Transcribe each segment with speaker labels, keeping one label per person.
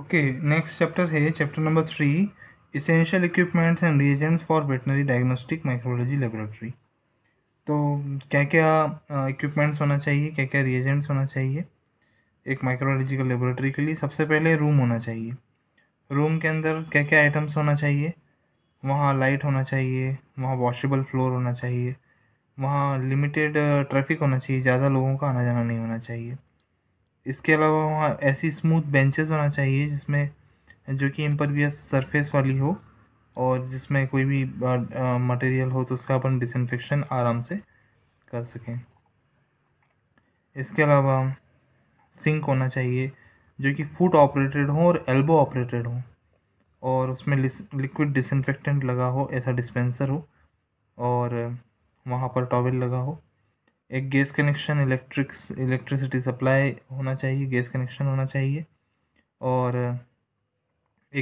Speaker 1: Okay next chapter है chapter number three essential equipments and reagents for veterinary diagnostic microbiology laboratory तो क्या क्या equipments होना चाहिए क्या क्या रिएजेंट्स होना चाहिए एक माइक्रोलॉजिकल लेबोरेटरी के लिए सबसे पहले रूम होना चाहिए रूम के अंदर क्या क्या आइटम्स होना चाहिए वहाँ लाइट होना चाहिए वहाँ वॉशेबल फ्लोर होना चाहिए वहाँ लिमिटेड ट्रैफिक होना चाहिए ज़्यादा लोगों का आना जाना नहीं होना चाहिए इसके अलावा वहाँ ऐसी स्मूथ बेंचेस होना चाहिए जिसमें जो कि इम्परवियस सरफेस वाली हो और जिसमें कोई भी मटेरियल हो तो उसका अपन डिसइनफेक्शन आराम से कर सकें इसके अलावा सिंक होना चाहिए जो कि फुट ऑपरेटेड हो और एल्बो ऑपरेटेड हो और उसमें लिक्विड डिसइनफेक्टेंट लगा हो ऐसा डिस्पेंसर हो और वहाँ पर टॉवल लगा हो एक gas connection electrics electricity supply होना चाहिए गैस कनेक्शन होना चाहिए और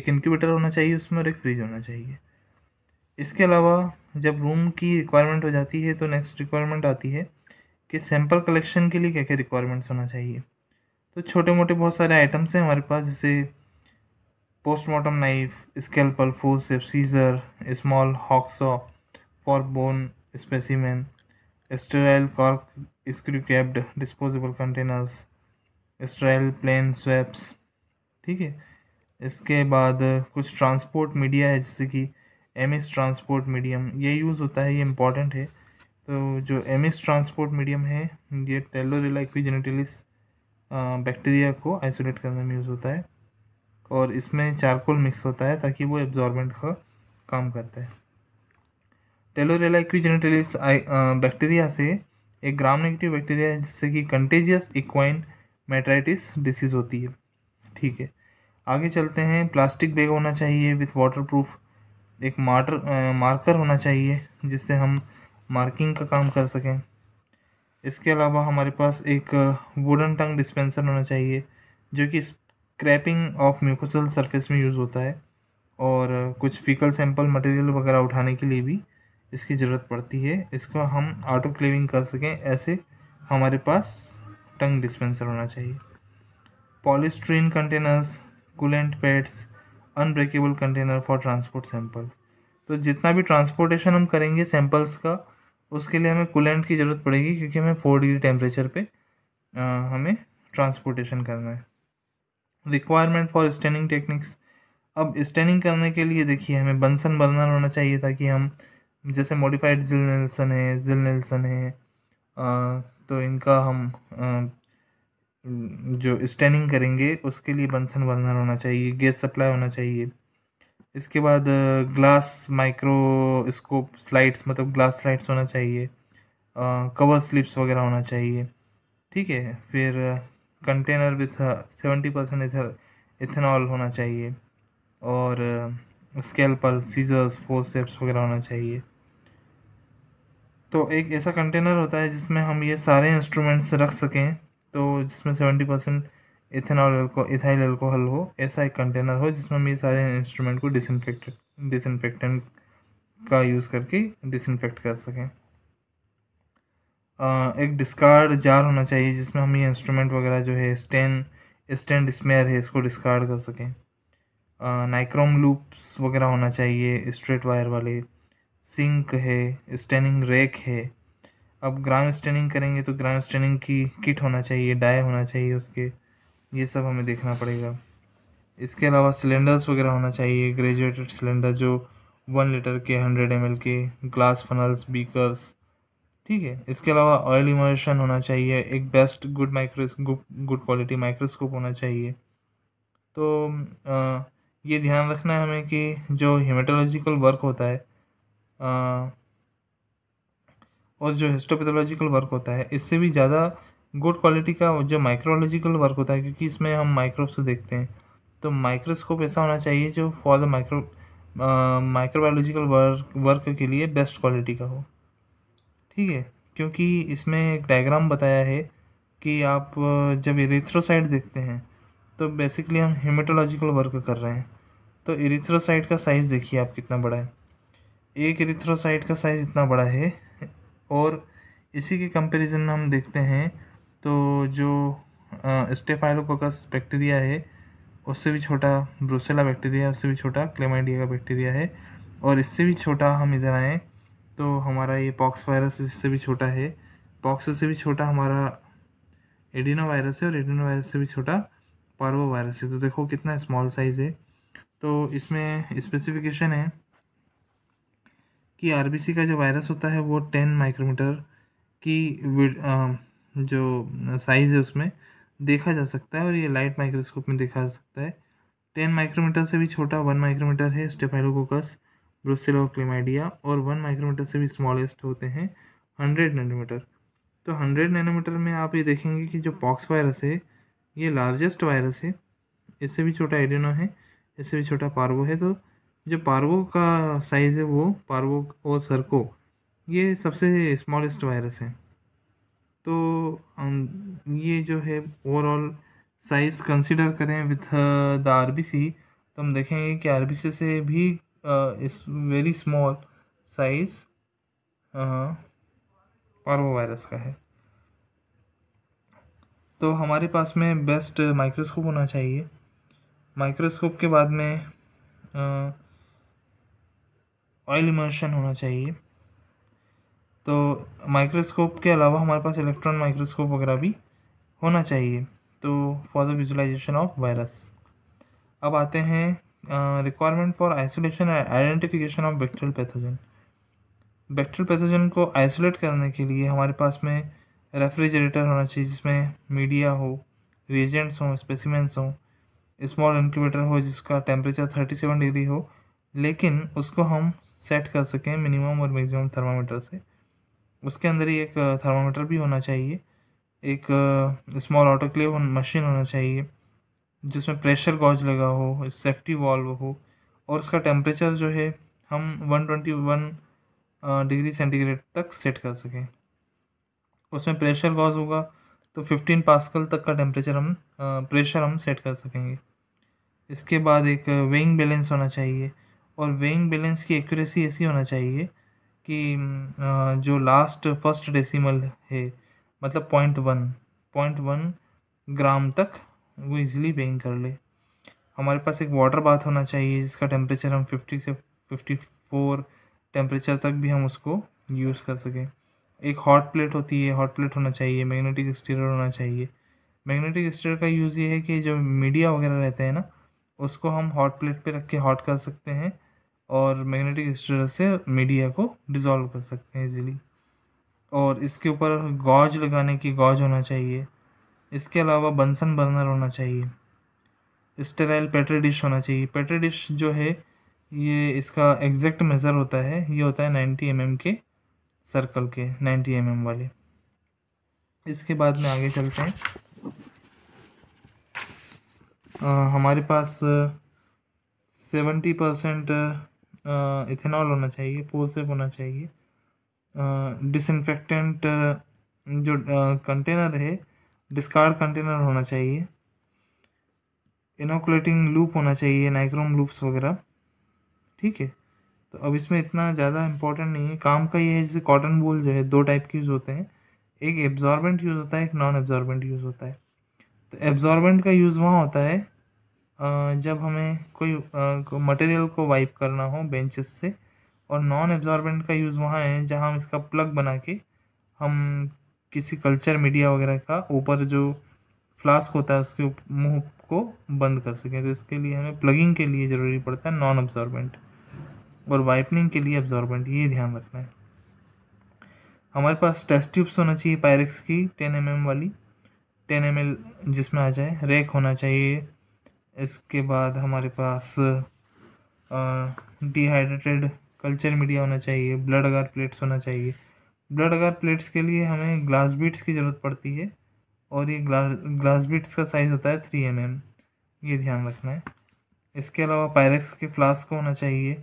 Speaker 1: एक इनक्यूबेटर होना चाहिए उसमें और एक फ्रिज होना चाहिए इसके अलावा जब रूम की रिक्वायरमेंट हो जाती है तो नेक्स्ट रिक्वायरमेंट आती है कि सैम्पल कलेक्शन के लिए क्या क्या रिक्वायरमेंट्स होना चाहिए तो छोटे मोटे बहुत सारे आइटम्स हैं हमारे पास जैसे postmortem knife scalpel forceps scissor small hacksaw for bone specimen sterile cork screw capped disposable containers sterile plain swabs ठीक है इसके बाद कुछ ट्रांसपोर्ट मीडिया है जैसे कि एम एस ट्रांसपोर्ट मीडियम ये यूज़ होता है ये इम्पॉर्टेंट है तो जो एम एस ट्रांसपोर्ट मीडियम है ये टेलोरेला इक्विजेनेटिलिस बैक्टीरिया को आइसोलेट करने में यूज़ होता है और इसमें चारकोल मिक्स होता है ताकि वो एब्जॉर्बेंट का काम करता है टेलोरेला इक्विजेनेटेलिस बैक्टीरिया से एक ग्राम नेगेटिव बैक्टीरिया है जिससे कि कंटेजियस इक्वाइन मेट्राइटिस डिसीज़ होती है ठीक है आगे चलते हैं प्लास्टिक बैग होना चाहिए विथ वाटर प्रूफ एक मार्टर मार्कर uh, होना चाहिए जिससे हम मार्किंग का काम कर सकें इसके अलावा हमारे पास एक वुडन टंग डिस्पेंसर होना चाहिए जो कि स्क्रैपिंग ऑफ म्यूकोसल सरफेस में यूज़ होता है और uh, कुछ फिकल सैंपल मटेरियल वगैरह उठाने के लिए भी इसकी ज़रूरत पड़ती है इसको हम ऑटो क्लीविंग कर सकें ऐसे हमारे पास टंग डिस्पेंसर होना चाहिए polystyrene containers coolant pads unbreakable container for transport samples तो जितना भी ट्रांसपोर्टेशन हम करेंगे सैम्पल्स का उसके लिए हमें कूलेंट की ज़रूरत पड़ेगी क्योंकि हमें फोर डिग्री टेम्परेचर पर हमें ट्रांसपोर्टेशन करना है रिक्वायरमेंट फॉर स्टेनिंग टेक्निक्स अब स्टेनिंग करने के लिए देखिए हमें बंसन बर्नर होना चाहिए ताकि हम जैसे मॉडिफाइड जिल नेल्सन है जिल नेल्सन है आ, तो इनका हम आ, जो स्टैनिंग करेंगे उसके लिए बंसन बर्नर होना चाहिए गैस सप्लाई होना चाहिए इसके बाद ग्लास माइक्रोस्कोप स्लाइड्स मतलब ग्लास स्लाइड्स होना चाहिए कवर स्लिप्स वगैरह होना चाहिए ठीक है फिर container with seventy percent ethanol होना चाहिए और स्केल पर सीजर्स फोर्सेप्स वगैरह होना चाहिए तो एक ऐसा कंटेनर होता है जिसमें हम ये सारे इंस्ट्रूमेंट्स रख सकें तो जिसमें seventy percent ethanol alco ethyl alcohol हो ऐसा एक कंटेनर हो जिसमें हम ये सारे इंस्ट्रूमेंट को डिसइनफेक्ट डिसइनफेक्टेंट का यूज़ करके डिसनफेक्ट कर सकें एक डिस्कार्ड जार होना चाहिए जिसमें हम ये इंस्ट्रूमेंट वगैरह जो है स्टेन स्टैंड स्मेयर है इसको डिस्कार्ड कर सकें नाइक्रोम लूप्स वगैरह होना चाहिए स्ट्रेट वायर वाले सिंक है स्टैंडिंग रैक है अब ग्राउंड स्टैंडिंग करेंगे तो ग्राउंड स्टैंडिंग की किट होना चाहिए डाई होना चाहिए उसके ये सब हमें देखना पड़ेगा इसके अलावा सिलेंडर्स वगैरह होना चाहिए ग्रेजुएटेड सिलेंडर जो वन लीटर के हंड्रेड एम के ग्लास फनल्स बीकर्स ठीक है इसके अलावा ऑयल इमोशन होना चाहिए एक best good micro good quality microscope होना चाहिए तो आ, ये ध्यान रखना है हमें कि जो हेमाटोलॉजिकल वर्क होता है और जो हिस्टोपैथोलॉजिकल वर्क होता है इससे भी ज़्यादा गुड क्वालिटी का जो माइक्रोलॉजिकल वर्क होता है क्योंकि इसमें हम माइक्रोब्स देखते हैं तो माइक्रोस्कोप ऐसा होना चाहिए जो for the micro microbiological work work के लिए बेस्ट क्वालिटी का हो ठीक है क्योंकि इसमें एक डायग्राम बताया है कि आप जब इरेथ्रोसाइड देखते हैं तो बेसिकली हम हेमेटोलॉजिकल वर्क कर रहे हैं तो इरेथ्रोसाइड का साइज़ देखिए आप कितना बड़ा है एक रिथ्रोसाइट का साइज़ इतना बड़ा है और इसी के कंपैरिजन में हम देखते हैं तो जो स्टेफाइलोकोकस बैक्टीरिया है उससे भी छोटा ब्रूसेला बैक्टीरिया उससे भी छोटा क्लेमाइडिया का बैक्टीरिया है और इससे भी छोटा हम इधर आएँ तो हमारा ये पॉक्स वायरस इससे भी छोटा है पॉक्स से भी छोटा हमारा एडिनो वायरस है और एडिनो वायरस से भी छोटा पार्वो वायरस है तो देखो कितना स्मॉल साइज़ है तो इसमें स्पेसिफिकेशन है कि आर का जो वायरस होता है वो टेन माइक्रोमीटर की जो साइज़ है उसमें देखा जा सकता है और ये लाइट माइक्रोस्कोप में देखा जा सकता है टेन माइक्रोमीटर से भी छोटा वन माइक्रोमीटर है स्टेफाइलोकोकस ब्रुसिलोक्लेमाइडिया और वन माइक्रोमीटर से भी स्मॉलेस्ट होते हैं हंड्रेड नैनोमीटर तो हंड्रेड नैनोमीटर में आप ये देखेंगे कि जो पॉक्स वायरस है ये लार्जेस्ट वायरस है इससे भी छोटा एडिनो है इससे भी छोटा पार्वो है तो जो पार्वो का साइज़ है वो पार्वो और सरको ये सबसे स्मॉलेस्ट वायरस है तो ये जो है ओवरऑल साइज़ कंसिडर करें विथ द आर तो हम देखेंगे कि आर से भी इस very small size parvo virus का है तो हमारे पास में बेस्ट माइक्रोस्कोप होना चाहिए माइक्रोस्कोप के बाद में ऑयल इमर्शन होना चाहिए तो माइक्रोस्कोप के अलावा हमारे पास इलेक्ट्रॉन माइक्रोस्कोप वगैरह भी होना चाहिए तो for the visualisation of virus अब आते हैं requirement for isolation and identification of bacterial pathogen bacterial pathogen को आइसोलेट करने के लिए हमारे पास में रेफ्रिजरेटर होना चाहिए जिसमें मीडिया हो रिएजेंट्स हों स्पेसिमेंट्स हों स्मॉल इंक्यूबेटर हो जिसका टेम्परेचर थर्टी सेवन डिग्री हो लेकिन उसको हम सेट कर सकें मिनिमम और मैक्सिमम थर्मामीटर से उसके अंदर ही एक थर्मामीटर भी होना चाहिए एक स्मॉल ऑटोक्लेव मशीन होना चाहिए जिसमें प्रेशर गॉज लगा हो सेफ्टी वॉल्व हो और उसका टेम्परेचर जो है हम 121 डिग्री सेंटीग्रेड तक सेट कर सकें उसमें प्रेशर गॉज होगा तो 15 पास्कल तक का टेम्परेचर हम प्रेशर हम सेट कर सकेंगे इसके बाद एक वेइंग बैलेंस होना चाहिए और वेइंग बैलेंस की एक्यूरेसी ऐसी होना चाहिए कि जो लास्ट फर्स्ट डेसिमल है मतलब point one point one gram तक वो इजीली वेइंग कर ले हमारे पास एक वाटर बाथ होना चाहिए जिसका टेम्परेचर हम फिफ्टी से फिफ्टी फोर टेम्परेचर तक भी हम उसको यूज़ कर सकें एक हॉट प्लेट होती है हॉट प्लेट होना चाहिए मैग्नेटिक स्टीरर होना चाहिए मैग्नेटिक स्टीरर का यूज़ ये है कि जो मीडिया वगैरह रहते हैं ना उसको हम हॉट प्लेट पे रख के हॉट कर सकते हैं और मैग्नेटिक स्ट्रेस से मीडिया को डिज़ोल्व कर सकते हैं इजीली और इसके ऊपर गॉज लगाने की गॉज होना चाहिए इसके अलावा बंसन बर्नर होना चाहिए स्टेराइल पेट्री डिश होना चाहिए पेट्री डिश जो है ये इसका एग्जैक्ट मेज़र होता है ये होता है नाइन्टी एम mm के सर्कल के नाइन्टी एम mm वाले इसके बाद में आगे चलते हैं आ, हमारे पास सेवेंटी परसेंट इथेनॉल होना चाहिए पोसेप होना चाहिए डिसइनफेक्टेंट जो कंटेनर है डिस्कार्ड कंटेनर होना चाहिए इनोकुलेटिंग लूप होना चाहिए नाइक्रोम लूप्स वगैरह ठीक है तो अब इसमें इतना ज़्यादा इंपॉर्टेंट नहीं है काम का ये है जैसे कॉटन बोल जो है दो टाइप के यूज़ होते हैं एक एब्जॉर्बेंट यूज़ होता है एक नॉन एब्जॉर्बेंट यूज़ होता है तो एब्जॉर्बेंट का यूज़ वहाँ होता है जब हमें कोई मटेरियल को वाइप करना हो बेंचेस से और नॉन एब्जॉर्बेंट का यूज़ वहाँ है जहाँ हम इसका प्लग बना के हम किसी कल्चर मीडिया वगैरह का ऊपर जो फ्लास्क होता है उसके मुंह को बंद कर सकें तो इसके लिए हमें प्लगिंग के लिए ज़रूरी पड़ता है नॉन एब्जॉर्बेंट और वाइपनिंग के लिए एब्जॉर्बेंट ये ध्यान रखना है हमारे पास टेस्ट ट्यूब्स होना चाहिए पायरेक्स की टेन एम वाली टेन एम जिसमें आ जाए रेक होना चाहिए इसके बाद हमारे पास डिहाइड्रेटेड कल्चर मीडिया होना चाहिए ब्लड अगार प्लेट्स होना चाहिए ब्लड अगार प्लेट्स के लिए हमें ग्लास बीट्स की ज़रूरत पड़ती है और ये ग्लास ग्लास बीट्स का साइज़ होता है थ्री एम एम ये ध्यान रखना है इसके अलावा पायरेक्स के फ्लास्क होना चाहिए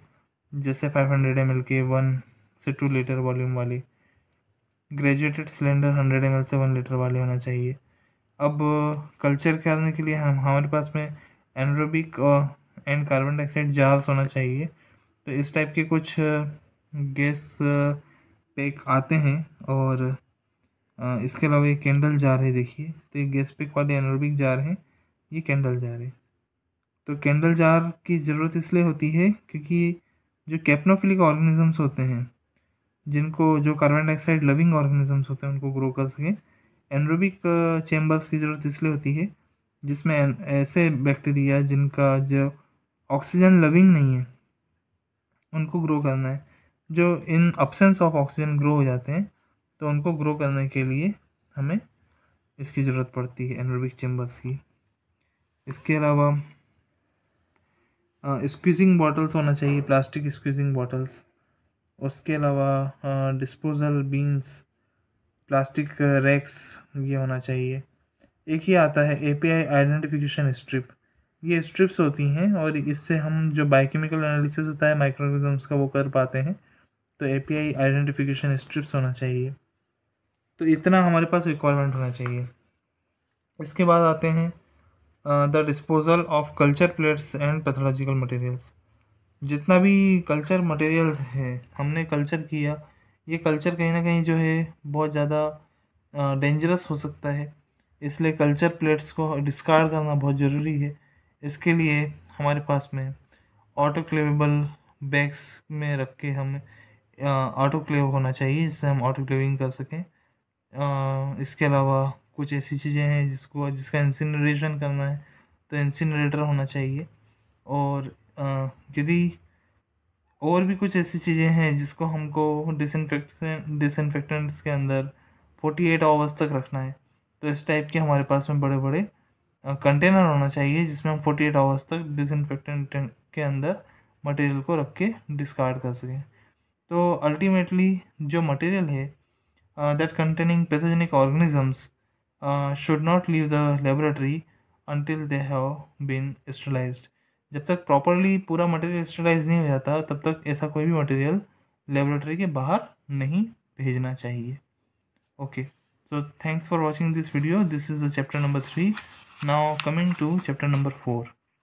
Speaker 1: जैसे फाइव हंड्रेड एम एल के वन से टू लीटर वॉल्यूम वाले graduated cylinder hundred M L से वन लीटर वाले होना चाहिए अब कल्चर करने के लिए हम हमारे पास में एनरोबिक एंड कार्बन डाइऑक्साइड जहाज होना चाहिए तो इस टाइप के कुछ गैस पैक आते हैं और इसके अलावा ये कैंडल जार है देखिए तो ये गैस पैक वाले एनरोबिक जार हैं ये कैंडल जार है तो कैंडल जार की ज़रूरत इसलिए होती है क्योंकि जो कैप्नोफिलिक ऑर्गेनिजम्स होते हैं जिनको जो कार्बन डाइऑक्साइड लविंग ऑर्गेनिजम्स होते हैं उनको ग्रो कर सकें एनरोबिक चैम्बर्स की ज़रूरत इसलिए होती है जिसमें ऐसे बैक्टीरिया जिनका जो ऑक्सीजन लविंग नहीं है उनको ग्रो करना है जो in absence of oxygen grow हो जाते हैं तो उनको ग्रो करने के लिए हमें इसकी ज़रूरत पड़ती है एनरोबिक चैम्बर्स की इसके अलावा स्क्वीजिंग बॉटल्स होना चाहिए प्लास्टिक स्क्वीजिंग बॉटल्स उसके अलावा डिस्पोजल बीन्स प्लास्टिक रैक्स ये होना चाहिए एक ही आता है A P I identification strip ये स्ट्रिप्स होती हैं और इससे हम जो बायोकेमिकल एनालिसिस होता है माइक्रोग्रिजम्स का वो कर पाते हैं तो A P I identification strips होना चाहिए तो इतना हमारे पास रिक्वायरमेंट होना चाहिए इसके बाद आते हैं the disposal of culture plates and pathological materials जितना भी कल्चर मटेरियल्स है हमने कल्चर किया ये कल्चर कहीं ना कहीं जो है बहुत ज़्यादा डेंजरस हो सकता है इसलिए कल्चर प्लेट्स को डिस्कार्ड करना बहुत ज़रूरी है इसके लिए हमारे पास में ऑटोक्लेवेबल बैग्स में रख के हमें ऑटोक्लेव होना चाहिए जिससे हम ऑटोक्लेविंग कर सकें आ, इसके अलावा कुछ ऐसी चीज़ें हैं जिसको जिसका इंसिनरेशन करना है तो इंसिनरेटर होना चाहिए और यदि और भी कुछ ऐसी चीज़ें हैं जिसको हमको डिसइनफेक्ट डिसनफेक्टेंट्स के अंदर एट आवर्स तक रखना है तो इस टाइप के हमारे पास में बड़े बड़े कंटेनर होना चाहिए जिसमें हम फोर्टी एट आवर्स तक डिसइनफेक्टेंट के अंदर मटेरियल को रख के डिस्कार्ड कर सकें तो अल्टीमेटली जो मटेरियल है that containing pathogenic organisms should not leave the laboratory until they have been sterilise जब तक प्रॉपरली पूरा मटेरियल स्टेलाइज नहीं हो जाता तब तक ऐसा कोई भी मटेरियल लेबोरेटरी के बाहर नहीं भेजना चाहिए okay okay. so thanks for watching this video this is the chapter number 3 now coming to chapter number 4